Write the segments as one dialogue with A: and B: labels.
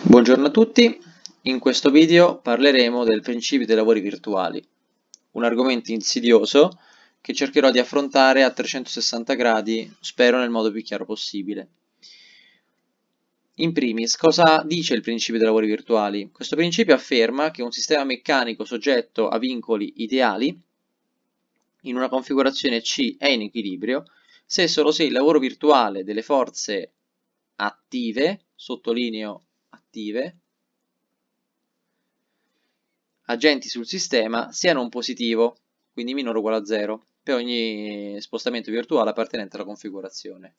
A: Buongiorno a tutti, in questo video parleremo del principio dei lavori virtuali, un argomento insidioso che cercherò di affrontare a 360 gradi, spero nel modo più chiaro possibile. In primis, cosa dice il principio dei lavori virtuali? Questo principio afferma che un sistema meccanico soggetto a vincoli ideali in una configurazione C è in equilibrio se e solo se il lavoro virtuale delle forze attive, sottolineo attive agenti sul sistema siano un positivo, quindi minore o uguale a 0, per ogni spostamento virtuale appartenente alla configurazione.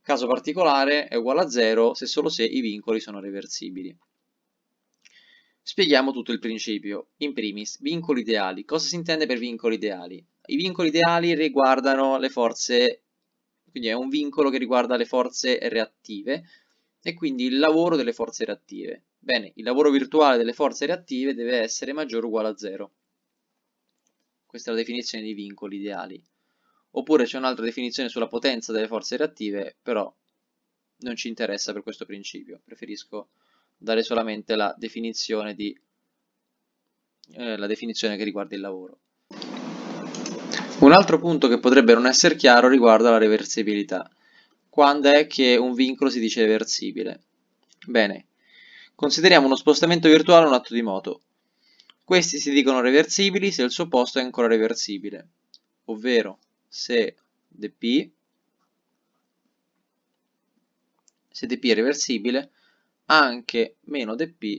A: Caso particolare è uguale a 0 se solo se i vincoli sono reversibili. Spieghiamo tutto il principio. In primis, vincoli ideali. Cosa si intende per vincoli ideali? I vincoli ideali riguardano le forze, quindi è un vincolo che riguarda le forze reattive e quindi il lavoro delle forze reattive. Bene, il lavoro virtuale delle forze reattive deve essere maggiore o uguale a zero. Questa è la definizione di vincoli ideali. Oppure c'è un'altra definizione sulla potenza delle forze reattive, però non ci interessa per questo principio. Preferisco dare solamente la definizione, di, eh, la definizione che riguarda il lavoro. Un altro punto che potrebbe non essere chiaro riguarda la reversibilità quando è che un vincolo si dice reversibile. Bene, consideriamo uno spostamento virtuale un atto di moto. Questi si dicono reversibili se il suo posto è ancora reversibile, ovvero se dp, se dp è reversibile, anche meno dp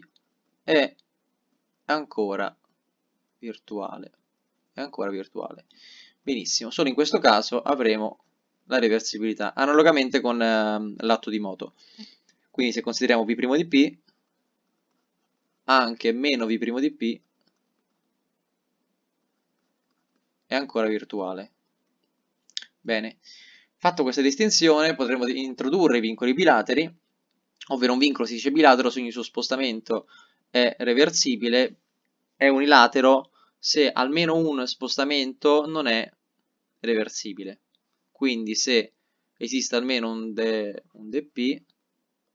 A: è ancora virtuale. È ancora virtuale. Benissimo, solo in questo caso avremo la reversibilità, analogamente con eh, l'atto di moto. Quindi se consideriamo V' di P, anche meno V' di P è ancora virtuale. Bene, fatto questa distinzione potremmo introdurre i vincoli bilateri, ovvero un vincolo si dice bilatero se ogni suo spostamento è reversibile, è unilatero se almeno un spostamento non è reversibile quindi se esiste almeno un, de, un dp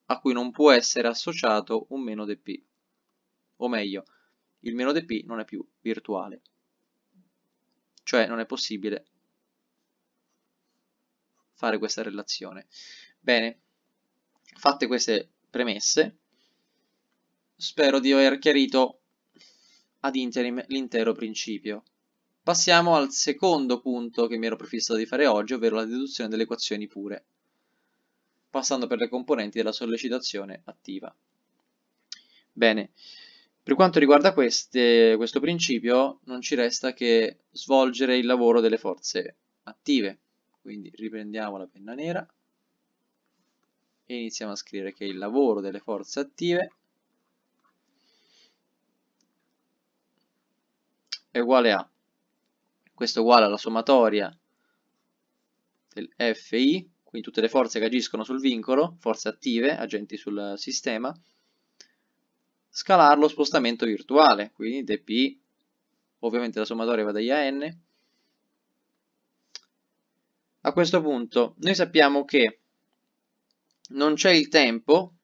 A: a cui non può essere associato un meno dp, o meglio, il meno dp non è più virtuale, cioè non è possibile fare questa relazione. Bene, fatte queste premesse, spero di aver chiarito ad interim l'intero principio. Passiamo al secondo punto che mi ero prefissato di fare oggi, ovvero la deduzione delle equazioni pure, passando per le componenti della sollecitazione attiva. Bene, per quanto riguarda queste, questo principio non ci resta che svolgere il lavoro delle forze attive, quindi riprendiamo la penna nera e iniziamo a scrivere che il lavoro delle forze attive è uguale a questo è uguale alla sommatoria del FI, quindi tutte le forze che agiscono sul vincolo, forze attive, agenti sul sistema, scalare lo spostamento virtuale, quindi dpi, ovviamente la sommatoria va da i a n. A questo punto noi sappiamo che non c'è il tempo,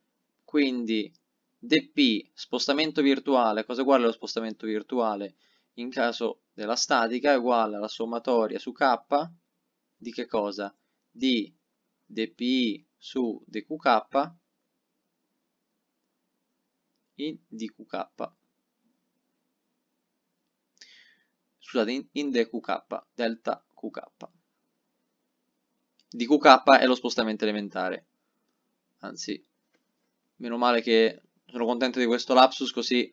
A: quindi dp, spostamento virtuale, cosa uguale allo spostamento virtuale? in caso della statica è uguale alla sommatoria su K di che cosa? Di dpi su dqk in dqk. Scusate, in, in dqk, delta qk. dqk è lo spostamento elementare. Anzi, meno male che sono contento di questo lapsus così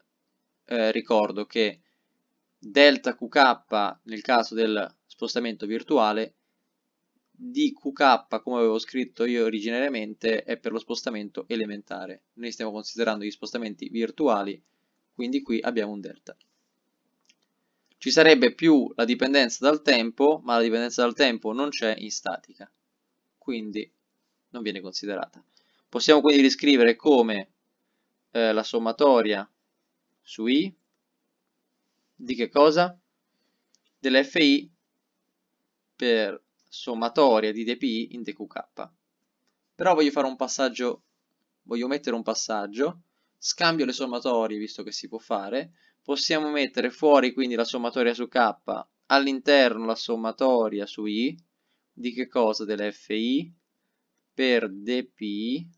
A: eh, ricordo che delta qk nel caso del spostamento virtuale di qk come avevo scritto io originariamente è per lo spostamento elementare noi stiamo considerando gli spostamenti virtuali quindi qui abbiamo un delta ci sarebbe più la dipendenza dal tempo ma la dipendenza dal tempo non c'è in statica quindi non viene considerata possiamo quindi riscrivere come eh, la sommatoria su i di che cosa? dell'FI per sommatoria di dpi in dqk. Però voglio fare un passaggio, voglio mettere un passaggio, scambio le sommatorie visto che si può fare, possiamo mettere fuori quindi la sommatoria su k, all'interno la sommatoria su i, di che cosa? dell'FI per dpi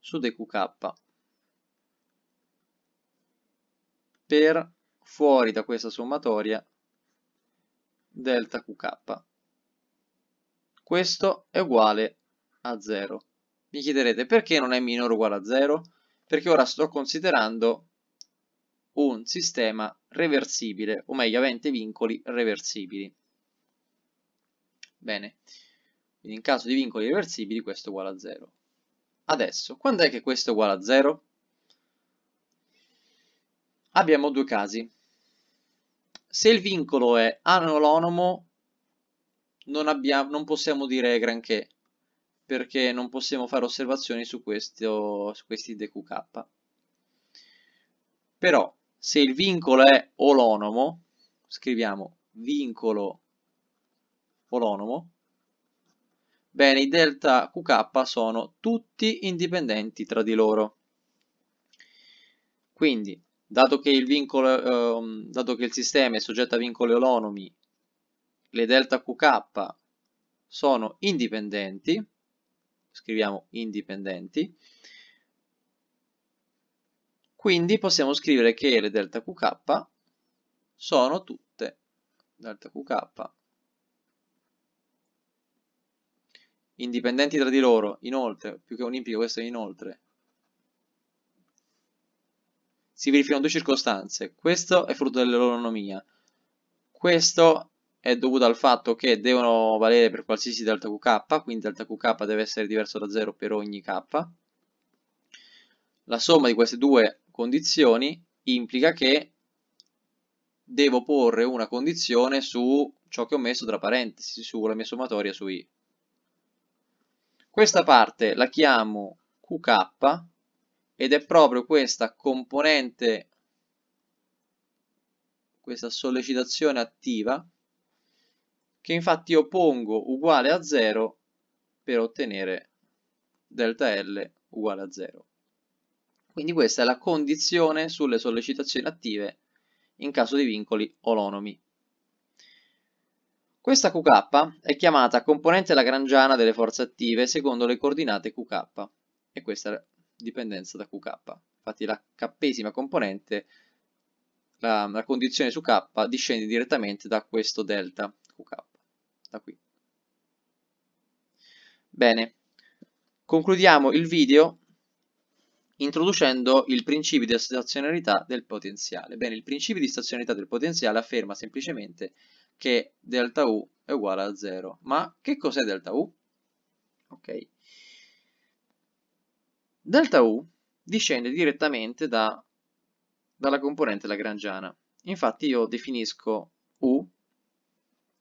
A: su dqk. per fuori da questa sommatoria delta qk. Questo è uguale a 0. Mi chiederete perché non è minore o uguale a 0? Perché ora sto considerando un sistema reversibile, o meglio avente vincoli reversibili. Bene, quindi in caso di vincoli reversibili questo è uguale a 0. Adesso, quando è che questo è uguale a 0? abbiamo due casi. Se il vincolo è analonomo, non, abbiamo, non possiamo dire granché, perché non possiamo fare osservazioni su, questo, su questi DQK. Però, se il vincolo è olonomo, scriviamo vincolo olonomo, bene, i delta QK sono tutti indipendenti tra di loro. Quindi, Dato che, vincolo, eh, dato che il sistema è soggetto a vincoli olonomi, le delta QK sono indipendenti, scriviamo indipendenti, quindi possiamo scrivere che le delta QK sono tutte delta QK indipendenti tra di loro, inoltre, più che un impico questo è inoltre, si verificano due circostanze. Questo è frutto dell'autonomia. Questo è dovuto al fatto che devono valere per qualsiasi delta QK, quindi delta QK deve essere diverso da 0 per ogni K. La somma di queste due condizioni implica che devo porre una condizione su ciò che ho messo tra parentesi, sulla mia sommatoria su I. Questa parte la chiamo QK ed è proprio questa componente, questa sollecitazione attiva, che infatti io pongo uguale a 0 per ottenere delta L uguale a 0. Quindi questa è la condizione sulle sollecitazioni attive in caso di vincoli olonomi. Questa QK è chiamata componente lagrangiana delle forze attive secondo le coordinate QK e questa dipendenza da QK. Infatti la k'esima componente, la, la condizione su K discende direttamente da questo delta QK, da qui. Bene, concludiamo il video introducendo il principio di stazionarietà del potenziale. Bene, il principio di stazionarietà del potenziale afferma semplicemente che delta U è uguale a 0. Ma che cos'è delta U? Ok, Delta U discende direttamente da, dalla componente lagrangiana. Infatti io definisco U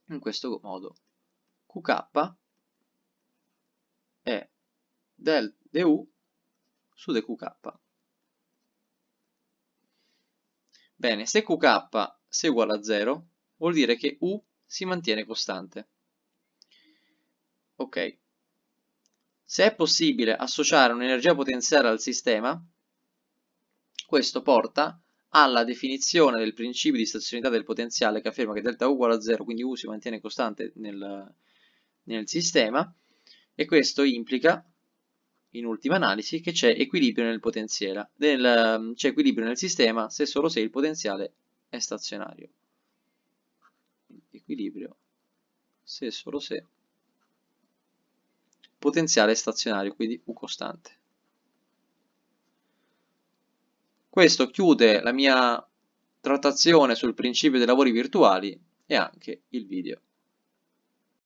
A: in questo modo. QK è del de U su de QK. Bene, se qk è uguale a 0, vuol dire che u si mantiene costante. Ok, se è possibile associare un'energia potenziale al sistema, questo porta alla definizione del principio di stazionità del potenziale che afferma che delta U uguale a 0, quindi U si mantiene costante nel, nel sistema e questo implica, in ultima analisi, che c'è equilibrio nel potenziale, c'è equilibrio nel sistema se solo se il potenziale è stazionario. Equilibrio se solo se potenziale stazionario, quindi U costante. Questo chiude la mia trattazione sul principio dei lavori virtuali e anche il video.